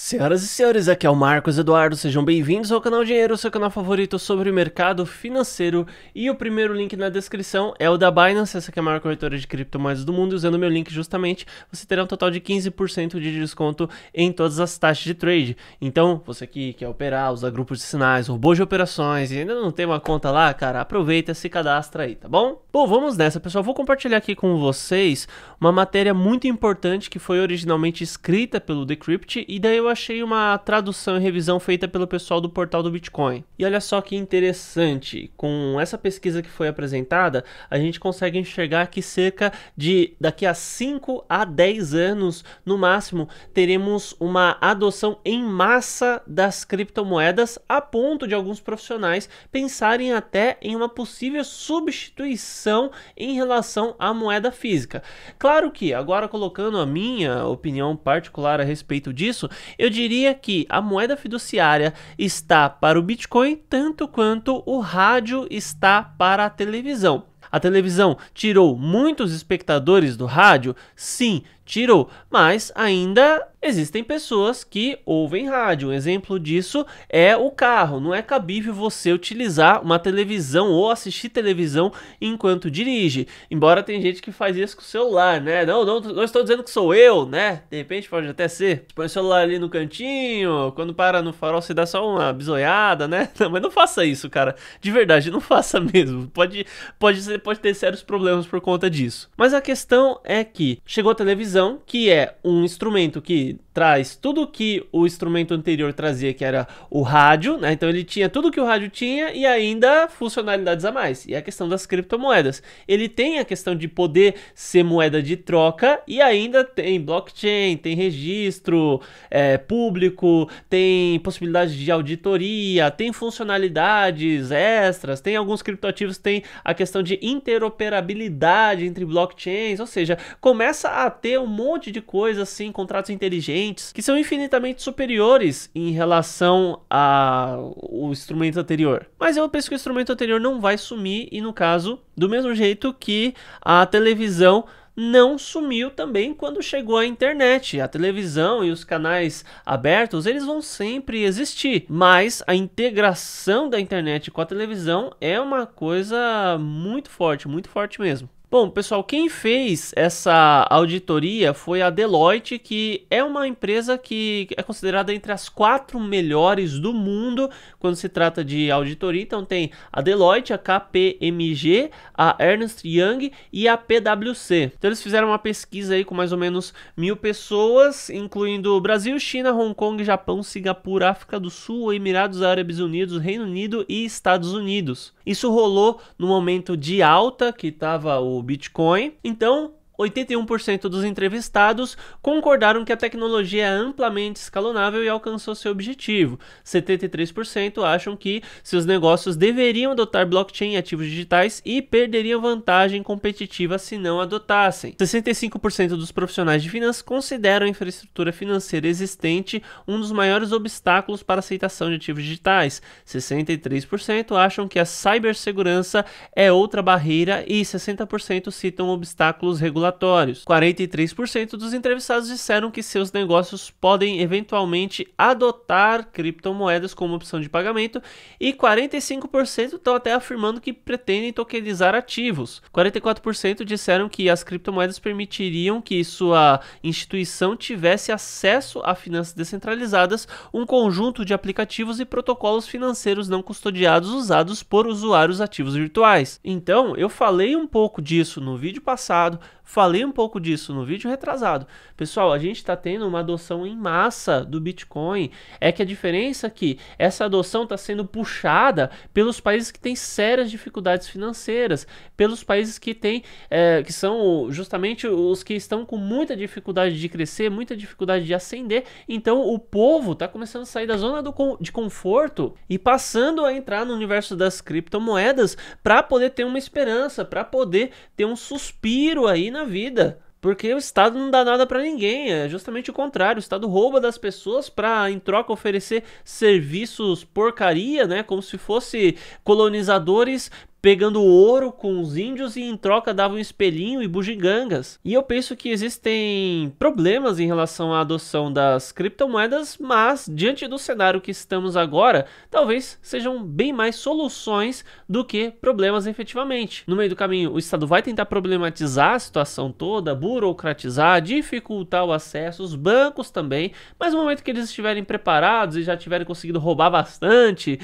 Senhoras e senhores, aqui é o Marcos Eduardo, sejam bem-vindos ao canal Dinheiro, seu canal favorito sobre o mercado financeiro. E o primeiro link na descrição é o da Binance, essa que é a maior corretora de criptomoedas do mundo. Usando o meu link justamente, você terá um total de 15% de desconto em todas as taxas de trade. Então, você que quer operar, usar grupos de sinais, robôs de operações e ainda não tem uma conta lá, cara, aproveita, e se cadastra aí, tá bom? Bom, vamos nessa, pessoal. Vou compartilhar aqui com vocês uma matéria muito importante que foi originalmente escrita pelo Decrypt e daí eu eu achei uma tradução e revisão feita pelo pessoal do portal do Bitcoin. E olha só que interessante, com essa pesquisa que foi apresentada, a gente consegue enxergar que cerca de daqui a 5 a 10 anos, no máximo, teremos uma adoção em massa das criptomoedas a ponto de alguns profissionais pensarem até em uma possível substituição em relação à moeda física. Claro que, agora colocando a minha opinião particular a respeito disso, eu diria que a moeda fiduciária está para o Bitcoin tanto quanto o rádio está para a televisão. A televisão tirou muitos espectadores do rádio? Sim, tirou. Mas ainda existem pessoas que ouvem rádio. Um exemplo disso é o carro. Não é cabível você utilizar uma televisão ou assistir televisão enquanto dirige. Embora tem gente que faz isso com o celular, né? Não, não, não estou dizendo que sou eu, né? De repente pode até ser. Põe o celular ali no cantinho, quando para no farol se dá só uma bisoiada, né? Não, mas não faça isso, cara. De verdade, não faça mesmo. Pode, pode, ser, pode ter sérios problemas por conta disso. Mas a questão é que chegou a televisão que é um instrumento que traz tudo que o instrumento anterior trazia, que era o rádio, né? Então ele tinha tudo que o rádio tinha e ainda funcionalidades a mais. E a questão das criptomoedas. Ele tem a questão de poder ser moeda de troca e ainda tem blockchain, tem registro é, público, tem possibilidade de auditoria, tem funcionalidades extras, tem alguns criptoativos, tem a questão de interoperabilidade entre blockchains, ou seja, começa a ter um monte de coisa assim, contratos inteligentes diferentes, que são infinitamente superiores em relação ao instrumento anterior. Mas eu penso que o instrumento anterior não vai sumir, e no caso, do mesmo jeito que a televisão não sumiu também quando chegou a internet. A televisão e os canais abertos, eles vão sempre existir, mas a integração da internet com a televisão é uma coisa muito forte, muito forte mesmo. Bom, pessoal, quem fez essa auditoria foi a Deloitte, que é uma empresa que é considerada entre as quatro melhores do mundo quando se trata de auditoria. Então tem a Deloitte, a KPMG, a Ernst Young e a PwC. Então eles fizeram uma pesquisa aí com mais ou menos mil pessoas, incluindo Brasil, China, Hong Kong, Japão, Singapura, África do Sul, Emirados Árabes Unidos, Reino Unido e Estados Unidos. Isso rolou no momento de alta que estava o Bitcoin. Então, 81% dos entrevistados concordaram que a tecnologia é amplamente escalonável e alcançou seu objetivo. 73% acham que seus negócios deveriam adotar blockchain e ativos digitais e perderiam vantagem competitiva se não adotassem. 65% dos profissionais de finanças consideram a infraestrutura financeira existente um dos maiores obstáculos para a aceitação de ativos digitais. 63% acham que a cibersegurança é outra barreira e 60% citam obstáculos regulatórios relatórios. 43% dos entrevistados disseram que seus negócios podem eventualmente adotar criptomoedas como opção de pagamento e 45% estão até afirmando que pretendem tokenizar ativos. 44% disseram que as criptomoedas permitiriam que sua instituição tivesse acesso a finanças descentralizadas, um conjunto de aplicativos e protocolos financeiros não custodiados usados por usuários ativos virtuais. Então, eu falei um pouco disso no vídeo passado, Falei um pouco disso no vídeo retrasado. Pessoal, a gente está tendo uma adoção em massa do Bitcoin. É que a diferença é que essa adoção está sendo puxada pelos países que têm sérias dificuldades financeiras, pelos países que têm, é, que são justamente os que estão com muita dificuldade de crescer, muita dificuldade de ascender. Então o povo está começando a sair da zona do, de conforto e passando a entrar no universo das criptomoedas para poder ter uma esperança, para poder ter um suspiro aí na na vida. Porque o Estado não dá nada para ninguém, é justamente o contrário. O Estado rouba das pessoas para, em troca, oferecer serviços porcaria, né? Como se fosse colonizadores pegando ouro com os índios e em troca davam um espelhinho e bugigangas. E eu penso que existem problemas em relação à adoção das criptomoedas, mas diante do cenário que estamos agora, talvez sejam bem mais soluções do que problemas efetivamente. No meio do caminho, o Estado vai tentar problematizar a situação toda, burocratizar, dificultar o acesso, os bancos também, mas no momento que eles estiverem preparados e já tiverem conseguido roubar bastante,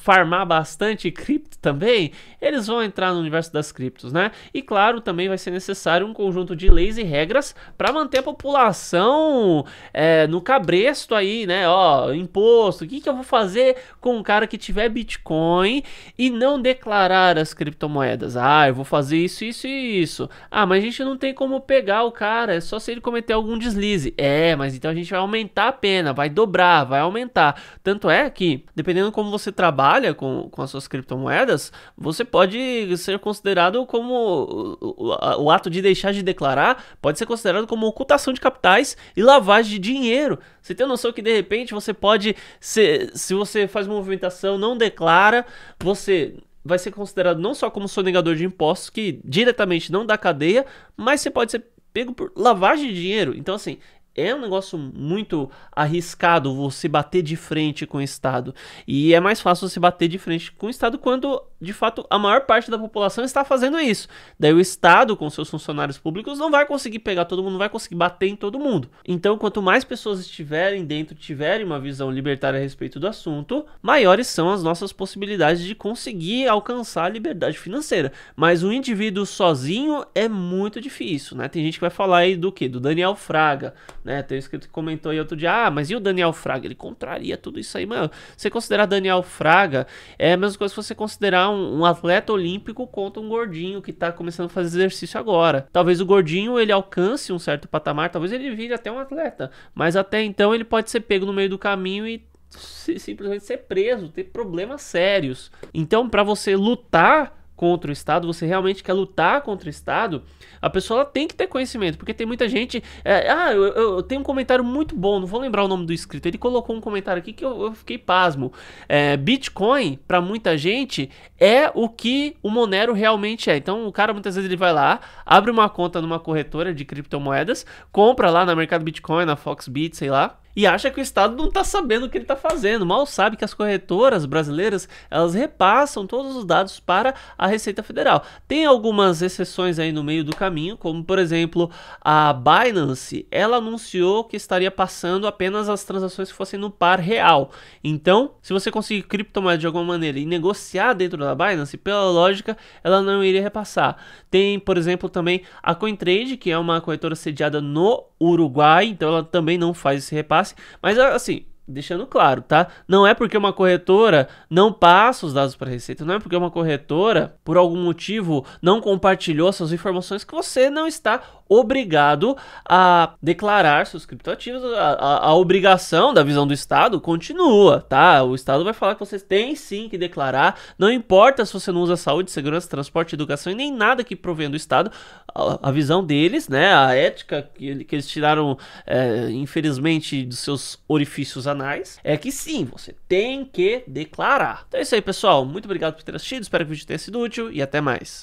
farmar bastante cripto também, eles vão entrar no universo das criptos, né? E claro, também vai ser necessário um conjunto de leis e regras para manter a população é, no cabresto aí, né? Ó, imposto, o que, que eu vou fazer com um cara que tiver Bitcoin e não declarar as criptomoedas? Ah, eu vou fazer isso, isso e isso. Ah, mas a gente não tem como pegar o cara, é só se ele cometer algum deslize. É, mas então a gente vai aumentar a pena, vai dobrar, vai aumentar. Tanto é que, dependendo como você trabalha com, com as suas criptomoedas, você pode ser considerado como. O, ato de deixar de declarar pode ser considerado como ocultação de capitais e lavagem de dinheiro. Você tem noção que de repente você pode. Se, se você faz uma movimentação, não declara, você vai ser considerado não só como sonegador de impostos, que diretamente não dá cadeia, mas você pode ser pego por lavagem de dinheiro. Então, assim, é um negócio muito arriscado você bater de frente com o Estado. E é mais fácil você bater de frente com o Estado quando, de fato, a maior parte da população está fazendo isso. Daí o Estado, com seus funcionários públicos, não vai conseguir pegar todo mundo, não vai conseguir bater em todo mundo. Então, quanto mais pessoas estiverem dentro, tiverem uma visão libertária a respeito do assunto, maiores são as nossas possibilidades de conseguir alcançar a liberdade financeira. Mas um indivíduo sozinho é muito difícil, né? Tem gente que vai falar aí do que? Do Daniel Fraga né? Tem escrito que comentou aí outro dia, ah, mas e o Daniel Fraga? Ele contraria tudo isso aí, mano. Você considerar Daniel Fraga é a mesma coisa que você considerar um, um atleta olímpico contra um gordinho que tá começando a fazer exercício agora. Talvez o gordinho ele alcance um certo patamar, talvez ele vire até um atleta, mas até então ele pode ser pego no meio do caminho e simplesmente ser preso, ter problemas sérios. Então, para você lutar contra o Estado, você realmente quer lutar contra o Estado, a pessoa tem que ter conhecimento, porque tem muita gente. É, ah, eu, eu, eu, tenho um comentário muito bom, não vou lembrar o nome do escrito. Ele colocou um comentário aqui que eu, eu fiquei pasmo. É, Bitcoin, para muita gente, é o que o Monero realmente é. Então o cara muitas vezes ele vai lá, abre uma conta numa corretora de criptomoedas, compra lá no mercado Bitcoin, na Foxbit, sei lá e acha que o Estado não está sabendo o que ele está fazendo. Mal sabe que as corretoras brasileiras elas repassam todos os dados para a Receita Federal. Tem algumas exceções aí no meio do caminho, como por exemplo a Binance, ela anunciou que estaria passando apenas as transações que fossem no par real. Então, se você conseguir criptomoeda de alguma maneira e negociar dentro da Binance, pela lógica, ela não iria repassar. Tem, por exemplo, também a CoinTrade, que é uma corretora sediada no Uruguai, então ela também não faz esse repasse mas assim, deixando claro, tá? Não é porque uma corretora não passa os dados para a Receita, não é porque uma corretora, por algum motivo, não compartilhou essas informações que você não está obrigado a declarar seus criptoativos. A, a, a, obrigação da visão do Estado continua, tá? O Estado vai falar que você tem sim que declarar, não importa se você não usa saúde, segurança, transporte, educação e nem nada que provém do Estado. A, a visão deles, né? A ética que, que eles tiraram, é, infelizmente, dos seus orifícios análogos é que sim, você tem que declarar. Então é isso aí, pessoal. Muito obrigado por ter assistido, espero que o vídeo tenha sido útil e até mais.